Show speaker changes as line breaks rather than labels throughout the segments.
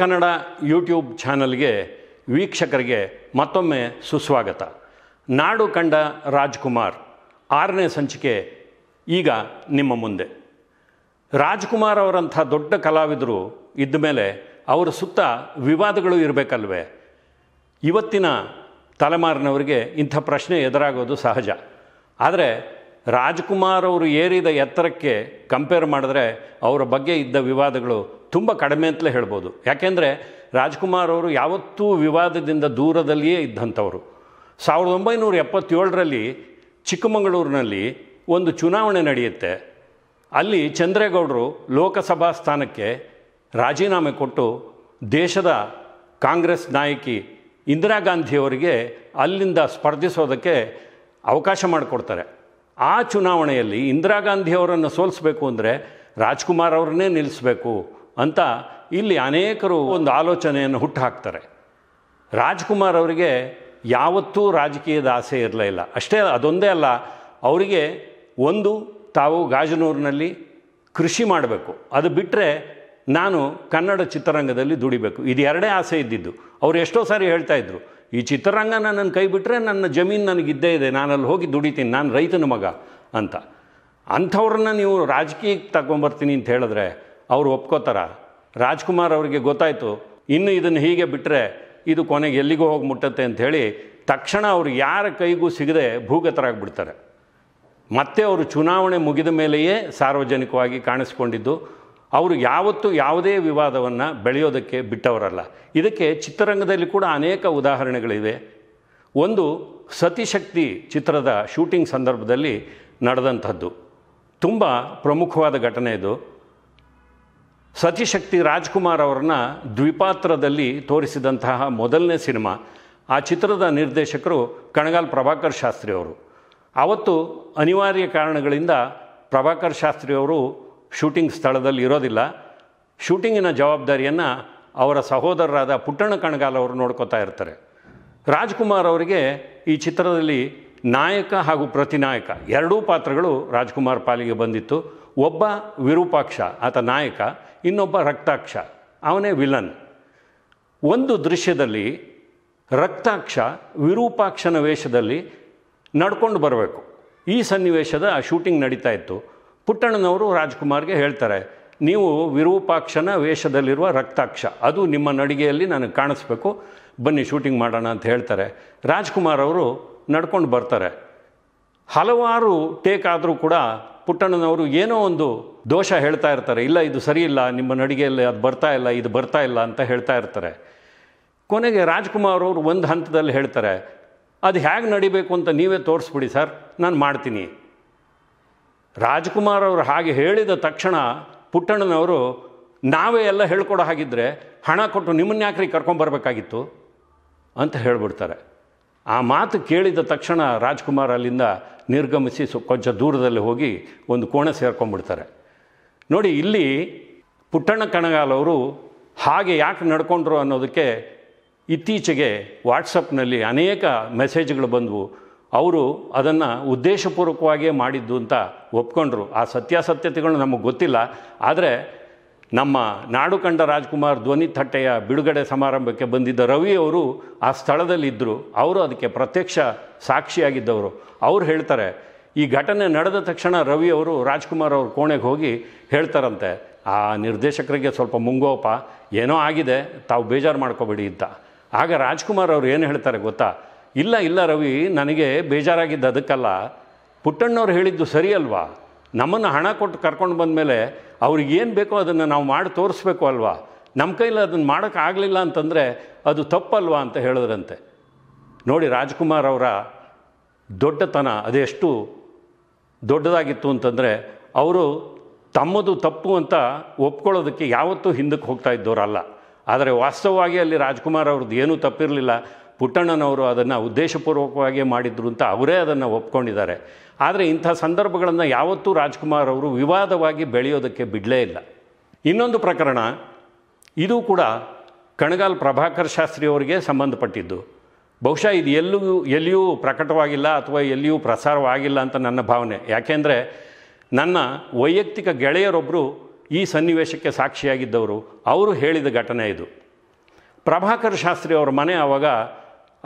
Kannada YouTube ಚಾನಲ್ಗೆ ವೀಕ್ಷಕರಿಗೆ ಮತ್ತೊಮ್ಮೆ ಸುಸ್ವಾಗತ ನಾಡು ಕಂಡ ರಾಜ್ಕುಮಾರ್ ಆರನೇ ಸಂಚಿಕೆ ಈಗ ನಿಮ್ಮ ಮುಂದೆ ರಾಜ್ಕುಮಾರ್ ಅವರಂಥ ದೊಡ್ಡ ಕಲಾವಿದರು ಇದ್ದ ಮೇಲೆ ಅವರ ಸುತ್ತ ವಿವಾದಗಳು ಇರಬೇಕಲ್ವೇ ಇವತ್ತಿನ ತಲೆಮಾರಿನವರಿಗೆ ಇಂಥ ಪ್ರಶ್ನೆ ಎದುರಾಗೋದು ಸಹಜ ಆದರೆ ರಾಜ್ಕುಮಾರ್ ಅವರು ಏರಿದ ಎತ್ತರಕ್ಕೆ ಕಂಪೇರ್ ಮಾಡಿದ್ರೆ ಅವರ ಬಗ್ಗೆ ಇದ್ದ ವಿವಾದಗಳು ತುಂಬ ಕಡಿಮೆ ಅಂತಲೇ ಹೇಳ್ಬೋದು ಯಾಕೆಂದರೆ ರಾಜ್ಕುಮಾರ್ ಅವರು ಯಾವತ್ತೂ ವಿವಾದದಿಂದ ದೂರದಲ್ಲಿಯೇ ಇದ್ದಂಥವರು ಸಾವಿರದ ಒಂಬೈನೂರ ಎಪ್ಪತ್ತೇಳರಲ್ಲಿ ಚಿಕ್ಕಮಗಳೂರಿನಲ್ಲಿ ಒಂದು ಚುನಾವಣೆ ನಡೆಯುತ್ತೆ ಅಲ್ಲಿ ಚಂದ್ರೇಗೌಡರು ಲೋಕಸಭಾ ಸ್ಥಾನಕ್ಕೆ ರಾಜೀನಾಮೆ ಕೊಟ್ಟು ದೇಶದ ಕಾಂಗ್ರೆಸ್ ನಾಯಕಿ ಇಂದಿರಾ ಗಾಂಧಿಯವರಿಗೆ ಅಲ್ಲಿಂದ ಸ್ಪರ್ಧಿಸೋದಕ್ಕೆ ಅವಕಾಶ ಮಾಡಿಕೊಡ್ತಾರೆ ಆ ಚುನಾವಣೆಯಲ್ಲಿ ಇಂದಿರಾ ಗಾಂಧಿಯವರನ್ನು ಸೋಲಿಸಬೇಕು ಅಂದರೆ ರಾಜ್ಕುಮಾರ್ ಅವರನ್ನೇ ನಿಲ್ಲಿಸಬೇಕು ಅಂತ ಇಲ್ಲಿ ಅನೇಕರು ಒಂದು ಆಲೋಚನೆಯನ್ನು ಹುಟ್ಟುಹಾಕ್ತಾರೆ ರಾಜ್ಕುಮಾರ್ ಅವರಿಗೆ ಯಾವತ್ತೂ ರಾಜಕೀಯದ ಆಸೆ ಇರಲಿಲ್ಲ ಅಷ್ಟೇ ಅದೊಂದೇ ಅಲ್ಲ ಅವರಿಗೆ ಒಂದು ತಾವು ಗಾಜನೂರಿನಲ್ಲಿ ಕೃಷಿ ಮಾಡಬೇಕು ಅದು ಬಿಟ್ಟರೆ ನಾನು ಕನ್ನಡ ಚಿತ್ರರಂಗದಲ್ಲಿ ದುಡಿಬೇಕು ಇದು ಎರಡೇ ಆಸೆ ಇದ್ದಿದ್ದು ಅವ್ರು ಎಷ್ಟೋ ಸಾರಿ ಹೇಳ್ತಾ ಇದ್ರು ಈ ಚಿತ್ರರಂಗ ನನ್ನ ಕೈ ಬಿಟ್ಟರೆ ನನ್ನ ಜಮೀನು ನನಗಿದ್ದೇ ಇದೆ ನಾನಲ್ಲಿ ಹೋಗಿ ದುಡಿತೀನಿ ನಾನು ರೈತನ ಮಗ ಅಂತ ಅಂಥವ್ರನ್ನ ನೀವು ರಾಜಕೀಯಕ್ಕೆ ತಗೊಂಬರ್ತೀನಿ ಅಂತ ಹೇಳಿದ್ರೆ ಅವರು ಒಪ್ಕೋತಾರ ರಾಜ್ಕುಮಾರ್ ಅವರಿಗೆ ಗೊತ್ತಾಯಿತು ಇನ್ನು ಇದನ್ನು ಹೀಗೆ ಬಿಟ್ಟರೆ ಇದು ಕೊನೆಗೆ ಎಲ್ಲಿಗೂ ಹೋಗಿ ಮುಟ್ಟತ್ತೆ ಅಂಥೇಳಿ ತಕ್ಷಣ ಅವರು ಯಾರ ಕೈಗೂ ಸಿಗದೆ ಭೂಗತರಾಗಿಬಿಡ್ತಾರೆ ಮತ್ತೆ ಅವರು ಚುನಾವಣೆ ಮುಗಿದ ಮೇಲೆಯೇ ಸಾರ್ವಜನಿಕವಾಗಿ ಕಾಣಿಸ್ಕೊಂಡಿದ್ದು ಅವರು ಯಾವತ್ತೂ ಯಾವುದೇ ವಿವಾದವನ್ನು ಬೆಳೆಯೋದಕ್ಕೆ ಬಿಟ್ಟವರಲ್ಲ ಇದಕ್ಕೆ ಚಿತ್ರರಂಗದಲ್ಲಿ ಕೂಡ ಅನೇಕ ಉದಾಹರಣೆಗಳಿವೆ ಒಂದು ಸತಿಶಕ್ತಿ ಚಿತ್ರದ ಶೂಟಿಂಗ್ ಸಂದರ್ಭದಲ್ಲಿ ನಡೆದಂಥದ್ದು ತುಂಬ ಪ್ರಮುಖವಾದ ಘಟನೆ ಇದು ಸತಿಶಕ್ತಿ ರಾಜ್ಕುಮಾರ್ ಅವರನ್ನ ದ್ವಿಪಾತ್ರದಲ್ಲಿ ತೋರಿಸಿದಂತಹ ಮೊದಲನೇ ಸಿನಿಮಾ ಆ ಚಿತ್ರದ ನಿರ್ದೇಶಕರು ಕಣಗಾಲ್ ಪ್ರಭಾಕರ್ ಶಾಸ್ತ್ರಿ ಅವರು ಅವತ್ತು ಅನಿವಾರ್ಯ ಕಾರಣಗಳಿಂದ ಪ್ರಭಾಕರ್ ಅವರು ಶೂಟಿಂಗ್ ಸ್ಥಳದಲ್ಲಿ ಇರೋದಿಲ್ಲ ಶೂಟಿಂಗಿನ ಜವಾಬ್ದಾರಿಯನ್ನು ಅವರ ಸಹೋದರರಾದ ಪುಟ್ಟಣ್ಣ ಕಣಗಾಲ್ ಅವರು ನೋಡ್ಕೋತಾ ಇರ್ತಾರೆ ರಾಜ್ಕುಮಾರ್ ಅವರಿಗೆ ಈ ಚಿತ್ರದಲ್ಲಿ ನಾಯಕ ಹಾಗೂ ಪ್ರತಿನಾಯಕ ಎರಡೂ ಪಾತ್ರಗಳು ರಾಜ್ಕುಮಾರ್ ಪಾಲಿಗೆ ಬಂದಿತ್ತು ಒಬ್ಬ ವಿರೂಪಾಕ್ಷ ಆತ ನಾಯಕ ಇನ್ನೊಬ್ಬ ರಕ್ತಾಕ್ಷ ಅವನೇ ವಿಲನ್ ಒಂದು ದೃಶ್ಯದಲ್ಲಿ ರಕ್ತಾಕ್ಷ ವಿರೂಪಾಕ್ಷನ ವೇಷದಲ್ಲಿ ನಡ್ಕೊಂಡು ಬರಬೇಕು ಈ ಸನ್ನಿವೇಶದ ಶೂಟಿಂಗ್ ನಡೀತಾ ಇತ್ತು ಪುಟ್ಟಣ್ಣನವರು ರಾಜ್ಕುಮಾರ್ಗೆ ಹೇಳ್ತಾರೆ ನೀವು ವಿರೂಪಾಕ್ಷನ ವೇಷದಲ್ಲಿರುವ ರಕ್ತಾಕ್ಷ ಅದು ನಿಮ್ಮ ನಡಿಗೆಯಲ್ಲಿ ನನಗೆ ಕಾಣಿಸ್ಬೇಕು ಬನ್ನಿ ಶೂಟಿಂಗ್ ಮಾಡೋಣ ಅಂತ ಹೇಳ್ತಾರೆ ರಾಜ್ಕುಮಾರ್ ಅವರು ನಡ್ಕೊಂಡು ಬರ್ತಾರೆ ಹಲವಾರು ಟೇಕ್ ಆದರೂ ಕೂಡ ಪುಟ್ಟಣ್ಣನವರು ಏನೋ ಒಂದು ದೋಷ ಹೇಳ್ತಾ ಇರ್ತಾರೆ ಇಲ್ಲ ಇದು ಸರಿಯಿಲ್ಲ ನಿಮ್ಮ ನಡಿಗೆಯಲ್ಲಿ ಅದು ಬರ್ತಾ ಇಲ್ಲ ಇದು ಬರ್ತಾ ಇಲ್ಲ ಅಂತ ಹೇಳ್ತಾ ಇರ್ತಾರೆ ಕೊನೆಗೆ ರಾಜ್ಕುಮಾರ್ ಅವರು ಒಂದು ಹಂತದಲ್ಲಿ ಹೇಳ್ತಾರೆ ಅದು ಹೇಗೆ ನಡಿಬೇಕು ಅಂತ ನೀವೇ ತೋರಿಸ್ಬಿಡಿ ಸರ್ ನಾನು ಮಾಡ್ತೀನಿ ರಾಜ್ಕುಮಾರ್ ಅವರು ಹಾಗೆ ಹೇಳಿದ ತಕ್ಷಣ ಪುಟ್ಟಣ್ಣನವರು ನಾವೇ ಎಲ್ಲ ಹೇಳ್ಕೊಡೋ ಹಾಗಿದ್ದರೆ ಹಣ ಕೊಟ್ಟು ನಿಮ್ಮನ್ನ ಯಾಕ್ರಿ ಕರ್ಕೊಂಬರ್ಬೇಕಾಗಿತ್ತು ಅಂತ ಹೇಳ್ಬಿಡ್ತಾರೆ ಆ ಮಾತು ಕೇಳಿದ ತಕ್ಷಣ ರಾಜ್ಕುಮಾರ್ ಅಲ್ಲಿಂದ ನಿರ್ಗಮಿಸಿ ಕೊಂಚ ದೂರದಲ್ಲಿ ಹೋಗಿ ಒಂದು ಕೋಣೆ ಸೇರ್ಕೊಂಡ್ಬಿಡ್ತಾರೆ ನೋಡಿ ಇಲ್ಲಿ ಪುಟ್ಟಣ್ಣ ಕಣಗಾಲವರು ಹಾಗೆ ಯಾಕೆ ನಡ್ಕೊಂಡ್ರು ಅನ್ನೋದಕ್ಕೆ ಇತ್ತೀಚೆಗೆ ವಾಟ್ಸಪ್ನಲ್ಲಿ ಅನೇಕ ಮೆಸೇಜ್ಗಳು ಬಂದವು ಅವರು ಅದನ್ನು ಉದ್ದೇಶಪೂರ್ವಕವಾಗಿಯೇ ಮಾಡಿದ್ದು ಅಂತ ಒಪ್ಕೊಂಡ್ರು ಆ ಸತ್ಯಾಸತ್ಯತೆಗಳು ನಮಗೆ ಗೊತ್ತಿಲ್ಲ ಆದರೆ ನಮ್ಮ ನಾಡು ಕಂಡ ರಾಜ್ಕುಮಾರ್ ಧ್ವನಿ ತಟ್ಟೆಯ ಬಿಡುಗಡೆ ಸಮಾರಂಭಕ್ಕೆ ಬಂದಿದ್ದ ರವಿ ಅವರು ಆ ಸ್ಥಳದಲ್ಲಿದ್ದರು ಅವರು ಅದಕ್ಕೆ ಪ್ರತ್ಯಕ್ಷ ಸಾಕ್ಷಿಯಾಗಿದ್ದವರು ಅವ್ರು ಹೇಳ್ತಾರೆ ಈ ಘಟನೆ ನಡೆದ ತಕ್ಷಣ ರವಿ ಅವರು ರಾಜ್ಕುಮಾರ್ ಅವ್ರ ಕೋಣೆಗೆ ಹೋಗಿ ಹೇಳ್ತಾರಂತೆ ಆ ನಿರ್ದೇಶಕರಿಗೆ ಸ್ವಲ್ಪ ಮುಂಗೋಪ ಏನೋ ಆಗಿದೆ ತಾವು ಬೇಜಾರು ಮಾಡ್ಕೋಬೇಡಿ ಅಂತ ಆಗ ರಾಜ್ಕುಮಾರ್ ಅವರು ಏನು ಹೇಳ್ತಾರೆ ಗೊತ್ತಾ ಇಲ್ಲ ಇಲ್ಲ ರವಿ ನನಗೆ ಬೇಜಾರಾಗಿದ್ದು ಅದಕ್ಕಲ್ಲ ಪುಟ್ಟಣ್ಣವ್ರು ಹೇಳಿದ್ದು ಸರಿ ಅಲ್ವಾ ನಮ್ಮನ್ನು ಹಣ ಕೊಟ್ಟು ಕರ್ಕೊಂಡು ಮೇಲೆ ಏನು ಬೇಕೋ ಅದನ್ನು ನಾವು ಮಾಡಿ ತೋರಿಸ್ಬೇಕು ಅಲ್ವಾ ನಮ್ಮ ಕೈಲಿ ಅದನ್ನು ಮಾಡೋಕ್ಕಾಗಲಿಲ್ಲ ಅಂತಂದರೆ ಅದು ತಪ್ಪಲ್ವಾ ಅಂತ ಹೇಳಿದ್ರಂತೆ ನೋಡಿ ರಾಜ್ಕುಮಾರ್ ಅವರ ದೊಡ್ಡತನ ಅದೆಷ್ಟು ದೊಡ್ಡದಾಗಿತ್ತು ಅಂತಂದರೆ ಅವರು ತಮ್ಮದು ತಪ್ಪು ಅಂತ ಒಪ್ಕೊಳ್ಳೋದಕ್ಕೆ ಯಾವತ್ತೂ ಹಿಂದಕ್ಕೆ ಹೋಗ್ತಾ ಇದ್ದವರಲ್ಲ ಆದರೆ ವಾಸ್ತವವಾಗಿ ಅಲ್ಲಿ ರಾಜ್ಕುಮಾರ್ ಅವ್ರದ್ದು ಏನೂ ತಪ್ಪಿರಲಿಲ್ಲ ಪುಟ್ಟಣ್ಣನವರು ಅದನ್ನು ಉದ್ದೇಶಪೂರ್ವಕವಾಗಿಯೇ ಮಾಡಿದ್ರು ಅಂತ ಅವರೇ ಅದನ್ನು ಒಪ್ಕೊಂಡಿದ್ದಾರೆ ಆದರೆ ಇಂಥ ಸಂದರ್ಭಗಳನ್ನು ಯಾವತ್ತೂ ರಾಜ್ಕುಮಾರ್ ಅವರು ವಿವಾದವಾಗಿ ಬೆಳೆಯೋದಕ್ಕೆ ಬಿಡಲೇ ಇಲ್ಲ ಇನ್ನೊಂದು ಪ್ರಕರಣ ಇದು ಕೂಡ ಕಣಗಾಲ್ ಪ್ರಭಾಕರ್ ಶಾಸ್ತ್ರಿ ಅವರಿಗೆ ಸಂಬಂಧಪಟ್ಟಿದ್ದು ಬಹುಶಃ ಇದು ಎಲ್ಲೂ ಎಲ್ಲಿಯೂ ಪ್ರಕಟವಾಗಿಲ್ಲ ಅಥವಾ ಎಲ್ಲಿಯೂ ಪ್ರಸಾರವಾಗಿಲ್ಲ ಅಂತ ನನ್ನ ಭಾವನೆ ಯಾಕೆಂದರೆ ನನ್ನ ವೈಯಕ್ತಿಕ ಗೆಳೆಯರೊಬ್ಬರು ಈ ಸನ್ನಿವೇಶಕ್ಕೆ ಸಾಕ್ಷಿಯಾಗಿದ್ದವರು ಅವರು ಹೇಳಿದ ಘಟನೆ ಇದು ಪ್ರಭಾಕರ್ ಶಾಸ್ತ್ರಿ ಅವರ ಮನೆ ಆವಾಗ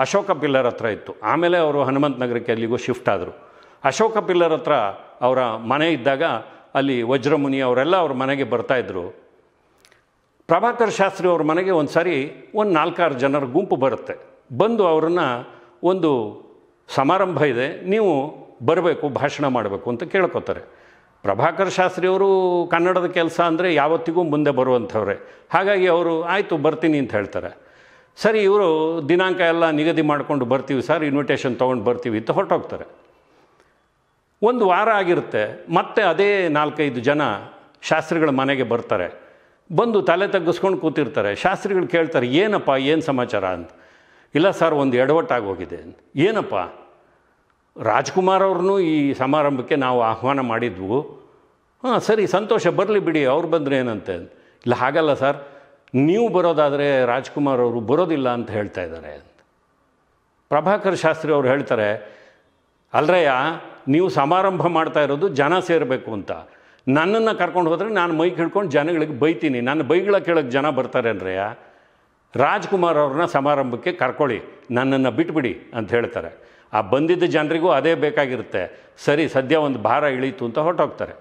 ಅಶೋಕ ಪಿಲ್ಲರ್ ಹತ್ರ ಇತ್ತು ಆಮೇಲೆ ಅವರು ಹನುಮಂತ ನಗರಕ್ಕೆ ಅಲ್ಲಿಗೂ ಶಿಫ್ಟ್ ಆದರು ಅಶೋಕ ಪಿಲ್ಲರ್ ಹತ್ರ ಅವರ ಮನೆ ಇದ್ದಾಗ ಅಲ್ಲಿ ವಜ್ರಮುನಿ ಅವರೆಲ್ಲ ಅವ್ರ ಮನೆಗೆ ಬರ್ತಾಯಿದ್ರು ಪ್ರಭಾಕರ್ ಶಾಸ್ತ್ರಿ ಅವ್ರ ಮನೆಗೆ ಒಂದು ಸಾರಿ ಒಂದು ನಾಲ್ಕಾರು ಜನರ ಗುಂಪು ಬರುತ್ತೆ ಬಂದು ಅವರನ್ನು ಒಂದು ಸಮಾರಂಭ ಇದೆ ನೀವು ಬರಬೇಕು ಭಾಷಣ ಮಾಡಬೇಕು ಅಂತ ಕೇಳ್ಕೊತಾರೆ ಪ್ರಭಾಕರ್ ಶಾಸ್ತ್ರಿಯವರು ಕನ್ನಡದ ಕೆಲಸ ಅಂದರೆ ಯಾವತ್ತಿಗೂ ಮುಂದೆ ಬರುವಂಥವ್ರೆ ಹಾಗಾಗಿ ಅವರು ಆಯಿತು ಬರ್ತೀನಿ ಅಂತ ಹೇಳ್ತಾರೆ ಸರಿ ಇವರು ದಿನಾಂಕ ಎಲ್ಲ ನಿಗದಿ ಮಾಡಿಕೊಂಡು ಬರ್ತೀವಿ ಸರ್ ಇನ್ವಿಟೇಷನ್ ತೊಗೊಂಡು ಬರ್ತೀವಿ ಅಂತ ಹೊರಟೋಗ್ತಾರೆ ಒಂದು ವಾರ ಆಗಿರುತ್ತೆ ಮತ್ತೆ ಅದೇ ನಾಲ್ಕೈದು ಜನ ಶಾಸ್ತ್ರಿಗಳ ಮನೆಗೆ ಬರ್ತಾರೆ ಬಂದು ತಲೆ ತಗ್ಗಿಸ್ಕೊಂಡು ಕೂತಿರ್ತಾರೆ ಶಾಸ್ತ್ರಿಗಳು ಕೇಳ್ತಾರೆ ಏನಪ್ಪ ಏನು ಸಮಾಚಾರ ಅಂತ ಇಲ್ಲ ಸರ್ ಒಂದು ಎಡವಟ್ಟಾಗೋಗಿದೆ ಅಂತ ಏನಪ್ಪ ರಾಜ್ಕುಮಾರ್ ಅವ್ರೂ ಈ ಸಮಾರಂಭಕ್ಕೆ ನಾವು ಆಹ್ವಾನ ಮಾಡಿದ್ವು ಹಾಂ ಸರಿ ಸಂತೋಷ ಬರಲಿ ಬಿಡಿ ಅವ್ರು ಬಂದರೆ ಏನಂತೆ ಇಲ್ಲ ಹಾಗಲ್ಲ ಸರ್ ನೀವು ಬರೋದಾದರೆ ರಾಜ್ಕುಮಾರ್ ಅವರು ಬರೋದಿಲ್ಲ ಅಂತ ಹೇಳ್ತಾ ಇದ್ದಾರೆ ಅಂತ ಪ್ರಭಾಕರ್ ಶಾಸ್ತ್ರಿ ಅವರು ಹೇಳ್ತಾರೆ ಅಲ್ರಯ್ಯ ನೀವು ಸಮಾರಂಭ ಮಾಡ್ತಾ ಇರೋದು ಜನ ಸೇರಬೇಕು ಅಂತ ನನ್ನನ್ನು ಕರ್ಕೊಂಡು ಹೋದರೆ ನಾನು ಮೈ ಹಿಡ್ಕೊಂಡು ಜನಗಳಿಗೆ ಬೈತೀನಿ ನನ್ನ ಬೈಗಳ ಕೇಳಕ್ಕೆ ಜನ ಬರ್ತಾರೆ ಅನ್ರಯ್ಯ ರಾಜ್ಕುಮಾರ್ ಅವ್ರನ್ನ ಸಮಾರಂಭಕ್ಕೆ ಕರ್ಕೊಳ್ಳಿ ನನ್ನನ್ನು ಬಿಟ್ಬಿಡಿ ಅಂತ ಹೇಳ್ತಾರೆ ಆ ಬಂದಿದ್ದ ಜನರಿಗೂ ಅದೇ ಬೇಕಾಗಿರುತ್ತೆ ಸರಿ ಸದ್ಯ ಒಂದು ಭಾರ ಇಳೀತು ಅಂತ ಹೊರಟೋಗ್ತಾರೆ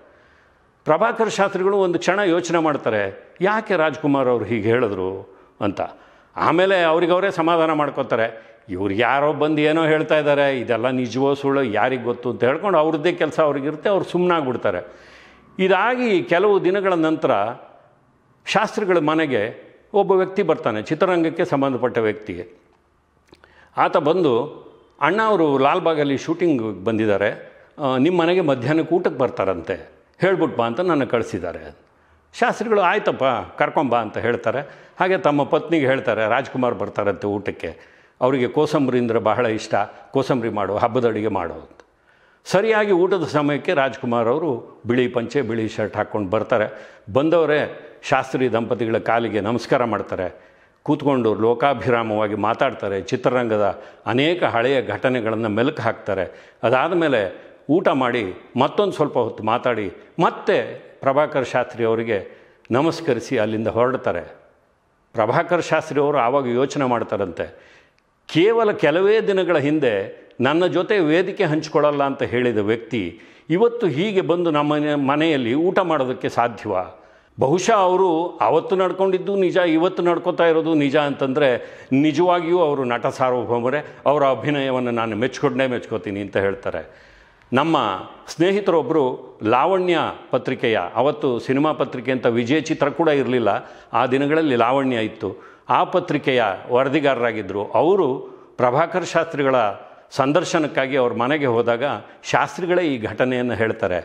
ಪ್ರಭಾಕರ್ ಶಾಸ್ತ್ರಿಗಳು ಒಂದು ಕ್ಷಣ ಯೋಚನೆ ಮಾಡ್ತಾರೆ ಯಾಕೆ ರಾಜ್ಕುಮಾರ್ ಅವರು ಹೀಗೆ ಹೇಳಿದ್ರು ಅಂತ ಆಮೇಲೆ ಅವ್ರಿಗವರೇ ಸಮಾಧಾನ ಮಾಡ್ಕೋತಾರೆ ಇವ್ರು ಯಾರೋ ಬಂದು ಏನೋ ಹೇಳ್ತಾ ಇದ್ದಾರೆ ಇದೆಲ್ಲ ನಿಜವೋ ಸುಳ್ಳು ಯಾರಿಗೆ ಗೊತ್ತು ಅಂತ ಹೇಳ್ಕೊಂಡು ಅವ್ರದ್ದೇ ಕೆಲಸ ಅವ್ರಿಗಿರುತ್ತೆ ಅವ್ರು ಸುಮ್ಮನಾಗ್ಬಿಡ್ತಾರೆ ಇದಾಗಿ ಕೆಲವು ದಿನಗಳ ನಂತರ ಶಾಸ್ತ್ರಿಗಳ ಮನೆಗೆ ಒಬ್ಬ ವ್ಯಕ್ತಿ ಬರ್ತಾನೆ ಚಿತ್ರರಂಗಕ್ಕೆ ಸಂಬಂಧಪಟ್ಟ ವ್ಯಕ್ತಿಗೆ ಆತ ಬಂದು ಅಣ್ಣ ಅವರು ಲಾಲ್ಬಾಗಲ್ಲಿ ಶೂಟಿಂಗ್ ಬಂದಿದ್ದಾರೆ ನಿಮ್ಮ ಮನೆಗೆ ಮಧ್ಯಾಹ್ನಕ್ಕೆ ಊಟಕ್ಕೆ ಬರ್ತಾರಂತೆ ಹೇಳ್ಬಿಟ್ಟು ಬಾ ಅಂತ ನನ್ನ ಕಳಿಸಿದ್ದಾರೆ ಶಾಸ್ತ್ರಿಗಳು ಆಯ್ತಪ್ಪ ಕರ್ಕೊಂಬಾ ಅಂತ ಹೇಳ್ತಾರೆ ಹಾಗೆ ತಮ್ಮ ಪತ್ನಿಗೆ ಹೇಳ್ತಾರೆ ರಾಜ್ಕುಮಾರ್ ಬರ್ತಾರಂತೆ ಊಟಕ್ಕೆ ಅವರಿಗೆ ಕೋಸಂಬರಿ ಅಂದರೆ ಬಹಳ ಇಷ್ಟ ಕೋಸಂಬರಿ ಮಾಡು ಹಬ್ಬದ ಅಡುಗೆ ಮಾಡು ಅಂತ ಸರಿಯಾಗಿ ಊಟದ ಸಮಯಕ್ಕೆ ರಾಜ್ಕುಮಾರ್ ಅವರು ಬಿಳಿ ಪಂಚೆ ಬಿಳಿ ಶರ್ಟ್ ಹಾಕ್ಕೊಂಡು ಬರ್ತಾರೆ ಬಂದವರೇ ಶಾಸ್ತ್ರಿ ದಂಪತಿಗಳ ಕಾಲಿಗೆ ನಮಸ್ಕಾರ ಮಾಡ್ತಾರೆ ಕೂತ್ಕೊಂಡು ಲೋಕಾಭಿರಾಮವಾಗಿ ಮಾತಾಡ್ತಾರೆ ಚಿತ್ರರಂಗದ ಅನೇಕ ಹಳೆಯ ಘಟನೆಗಳನ್ನು ಮೆಲುಕು ಹಾಕ್ತಾರೆ ಅದಾದ ಮೇಲೆ ಊಟ ಮಾಡಿ ಮತ್ತೊಂದು ಸ್ವಲ್ಪ ಹೊತ್ತು ಮಾತಾಡಿ ಮತ್ತೆ ಪ್ರಭಾಕರ್ ಶಾಸ್ತ್ರಿ ಅವರಿಗೆ ನಮಸ್ಕರಿಸಿ ಅಲ್ಲಿಂದ ಹೊರಡ್ತಾರೆ ಪ್ರಭಾಕರ್ ಶಾಸ್ತ್ರಿ ಅವರು ಆವಾಗ ಯೋಚನೆ ಮಾಡ್ತಾರಂತೆ ಕೇವಲ ಕೆಲವೇ ದಿನಗಳ ಹಿಂದೆ ನನ್ನ ಜೊತೆ ವೇದಿಕೆ ಹಂಚಿಕೊಳ್ಳಲ್ಲ ಅಂತ ಹೇಳಿದ ವ್ಯಕ್ತಿ ಇವತ್ತು ಹೀಗೆ ಬಂದು ನಮ್ಮ ಮನೆಯಲ್ಲಿ ಊಟ ಮಾಡೋದಕ್ಕೆ ಸಾಧ್ಯವ ಬಹುಶಃ ಅವರು ಅವತ್ತು ನಡ್ಕೊಂಡಿದ್ದು ನಿಜ ಇವತ್ತು ನಡ್ಕೋತಾ ಇರೋದು ನಿಜ ಅಂತಂದರೆ ನಿಜವಾಗಿಯೂ ಅವರು ನಟ ಸಾರ್ವಭೌಮರೇ ಅವರ ಅಭಿನಯವನ್ನು ನಾನು ಮೆಚ್ಕೊಂಡೇ ಮೆಚ್ಕೋತೀನಿ ಅಂತ ಹೇಳ್ತಾರೆ ನಮ್ಮ ಸ್ನೇಹಿತರೊಬ್ಬರು ಲಾವಣ್ಯ ಪತ್ರಿಕೆಯ ಅವತ್ತು ಸಿನಿಮಾ ಪತ್ರಿಕೆ ಅಂತ ವಿಜಯ ಚಿತ್ರ ಕೂಡ ಇರಲಿಲ್ಲ ಆ ದಿನಗಳಲ್ಲಿ ಲಾವಣ್ಯ ಇತ್ತು ಆ ಪತ್ರಿಕೆಯ ವರದಿಗಾರರಾಗಿದ್ದರು ಅವರು ಪ್ರಭಾಕರ್ ಶಾಸ್ತ್ರಿಗಳ ಸಂದರ್ಶನಕ್ಕಾಗಿ ಅವ್ರ ಮನೆಗೆ ಹೋದಾಗ ಶಾಸ್ತ್ರಿಗಳೇ ಈ ಘಟನೆಯನ್ನು ಹೇಳ್ತಾರೆ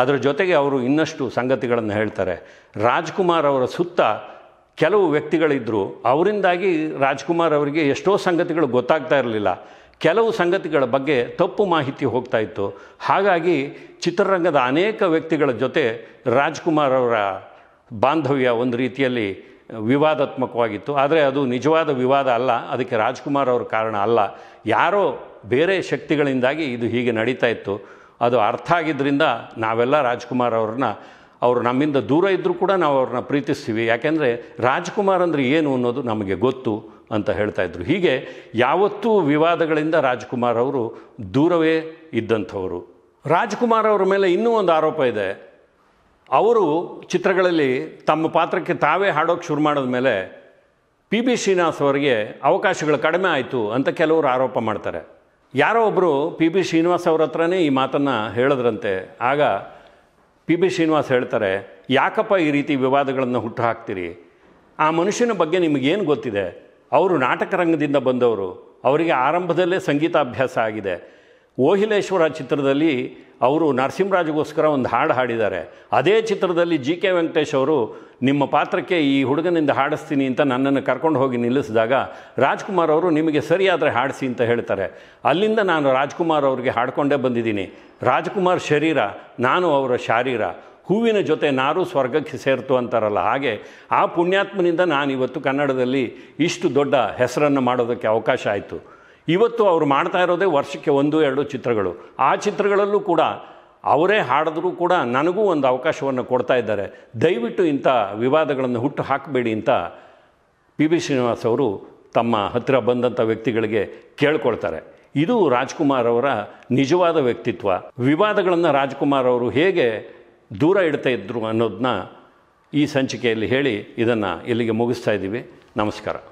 ಅದರ ಜೊತೆಗೆ ಅವರು ಇನ್ನಷ್ಟು ಸಂಗತಿಗಳನ್ನು ಹೇಳ್ತಾರೆ ರಾಜ್ಕುಮಾರ್ ಅವರ ಸುತ್ತ ಕೆಲವು ವ್ಯಕ್ತಿಗಳಿದ್ದರು ಅವರಿಂದಾಗಿ ರಾಜ್ಕುಮಾರ್ ಅವರಿಗೆ ಎಷ್ಟೋ ಸಂಗತಿಗಳು ಗೊತ್ತಾಗ್ತಾ ಇರಲಿಲ್ಲ ಕೆಲವು ಸಂಗತಿಗಳ ಬಗ್ಗೆ ತಪ್ಪು ಮಾಹಿತಿ ಹೋಗ್ತಾ ಇತ್ತು ಹಾಗಾಗಿ ಚಿತ್ರರಂಗದ ಅನೇಕ ವ್ಯಕ್ತಿಗಳ ಜೊತೆ ರಾಜ್ಕುಮಾರ್ ಅವರ ಬಾಂಧವ್ಯ ಒಂದು ರೀತಿಯಲ್ಲಿ ವಿವಾದಾತ್ಮಕವಾಗಿತ್ತು ಆದರೆ ಅದು ನಿಜವಾದ ವಿವಾದ ಅಲ್ಲ ಅದಕ್ಕೆ ರಾಜ್ಕುಮಾರ್ ಅವ್ರ ಕಾರಣ ಅಲ್ಲ ಯಾರೋ ಬೇರೆ ಶಕ್ತಿಗಳಿಂದಾಗಿ ಇದು ಹೀಗೆ ನಡೀತಾ ಇತ್ತು ಅದು ಅರ್ಥ ಆಗಿದ್ದರಿಂದ ನಾವೆಲ್ಲ ರಾಜ್ಕುಮಾರ್ ಅವ್ರನ್ನ ಅವರು ನಮ್ಮಿಂದ ದೂರ ಇದ್ದರೂ ಕೂಡ ನಾವು ಅವ್ರನ್ನ ಪ್ರೀತಿಸ್ತೀವಿ ಯಾಕೆಂದರೆ ರಾಜ್ಕುಮಾರ್ ಅಂದರೆ ಏನು ಅನ್ನೋದು ನಮಗೆ ಗೊತ್ತು ಅಂತ ಹೇಳ್ತಾ ಇದ್ರು ಹೀಗೆ ಯಾವತ್ತೂ ವಿವಾದಗಳಿಂದ ರಾಜ್ಕುಮಾರ್ ಅವರು ದೂರವೇ ಇದ್ದಂಥವರು ರಾಜ್ಕುಮಾರ್ ಅವರ ಮೇಲೆ ಇನ್ನೂ ಒಂದು ಆರೋಪ ಇದೆ ಅವರು ಚಿತ್ರಗಳಲ್ಲಿ ತಮ್ಮ ಪಾತ್ರಕ್ಕೆ ತಾವೇ ಹಾಡೋಕ್ಕೆ ಶುರು ಮಾಡಿದ ಮೇಲೆ ಪಿ ಬಿ ಶ್ರೀನಿವಾಸ್ ಅವರಿಗೆ ಅವಕಾಶಗಳು ಕಡಿಮೆ ಆಯಿತು ಅಂತ ಕೆಲವರು ಆರೋಪ ಮಾಡ್ತಾರೆ ಯಾರೋ ಒಬ್ಬರು ಪಿ ಬಿ ಶ್ರೀನಿವಾಸ್ ಅವ್ರ ಹತ್ರನೇ ಈ ಮಾತನ್ನು ಹೇಳಿದ್ರಂತೆ ಆಗ ಪಿ ಬಿ ಶ್ರೀನಿವಾಸ್ ಹೇಳ್ತಾರೆ ಯಾಕಪ್ಪ ಈ ರೀತಿ ವಿವಾದಗಳನ್ನು ಹುಟ್ಟು ಹಾಕ್ತೀರಿ ಆ ಮನುಷ್ಯನ ಬಗ್ಗೆ ನಿಮಗೇನು ಗೊತ್ತಿದೆ ಅವರು ನಾಟಕ ರಂಗದಿಂದ ಬಂದವರು ಅವರಿಗೆ ಆರಂಭದಲ್ಲೇ ಸಂಗೀತಾಭ್ಯಾಸ ಆಗಿದೆ ಓಹಿಲೇಶ್ವರ ಚಿತ್ರದಲ್ಲಿ ಅವರು ನರಸಿಂಹರಾಜಗೋಸ್ಕರ ಒಂದು ಹಾಡು ಹಾಡಿದ್ದಾರೆ ಅದೇ ಚಿತ್ರದಲ್ಲಿ ಜಿ ಕೆ ವೆಂಕಟೇಶ್ ಅವರು ನಿಮ್ಮ ಪಾತ್ರಕ್ಕೆ ಈ ಹುಡುಗನಿಂದ ಹಾಡಿಸ್ತೀನಿ ಅಂತ ನನ್ನನ್ನು ಕರ್ಕೊಂಡು ಹೋಗಿ ನಿಲ್ಲಿಸಿದಾಗ ರಾಜ್ಕುಮಾರ್ ಅವರು ನಿಮಗೆ ಸರಿಯಾದರೆ ಹಾಡಿಸಿ ಅಂತ ಹೇಳ್ತಾರೆ ಅಲ್ಲಿಂದ ನಾನು ರಾಜ್ಕುಮಾರ್ ಅವರಿಗೆ ಹಾಡಿಕೊಂಡೇ ಬಂದಿದ್ದೀನಿ ರಾಜ್ಕುಮಾರ್ ಶರೀರ ನಾನು ಅವರ ಶಾರೀರ ಹೂವಿನ ಜೊತೆ ನಾರು ಸ್ವರ್ಗಕ್ಕೆ ಸೇರ್ತು ಅಂತಾರಲ್ಲ ಹಾಗೆ ಆ ಪುಣ್ಯಾತ್ಮನಿಂದ ನಾನು ಇವತ್ತು ಕನ್ನಡದಲ್ಲಿ ಇಷ್ಟು ದೊಡ್ಡ ಹೆಸರನ್ನು ಮಾಡೋದಕ್ಕೆ ಅವಕಾಶ ಆಯಿತು ಇವತ್ತು ಅವರು ಮಾಡ್ತಾ ಇರೋದೇ ವರ್ಷಕ್ಕೆ ಒಂದು ಎರಡು ಚಿತ್ರಗಳು ಆ ಚಿತ್ರಗಳಲ್ಲೂ ಕೂಡ ಅವರೇ ಹಾಡಿದ್ರೂ ಕೂಡ ನನಗೂ ಒಂದು ಅವಕಾಶವನ್ನು ಕೊಡ್ತಾ ಇದ್ದಾರೆ ದಯವಿಟ್ಟು ಇಂಥ ವಿವಾದಗಳನ್ನು ಹುಟ್ಟು ಹಾಕಬೇಡಿ ಅಂತ ಪಿ ಬಿ ಶ್ರೀನಿವಾಸ್ ಅವರು ತಮ್ಮ ಹತ್ತಿರ ಬಂದಂಥ ವ್ಯಕ್ತಿಗಳಿಗೆ ಕೇಳ್ಕೊಳ್ತಾರೆ ಇದು ರಾಜ್ಕುಮಾರ್ ಅವರ ನಿಜವಾದ ವ್ಯಕ್ತಿತ್ವ ವಿವಾದಗಳನ್ನು ರಾಜ್ಕುಮಾರ್ ಅವರು ಹೇಗೆ ದೂರ ಇಡ್ತಾ ಇದ್ರು ಅನ್ನೋದನ್ನ ಈ ಸಂಚಿಕೆಯಲ್ಲಿ ಹೇಳಿ ಇದನ್ನು ಇಲ್ಲಿಗೆ ಮುಗಿಸ್ತಾ ಇದ್ದೀವಿ ನಮಸ್ಕಾರ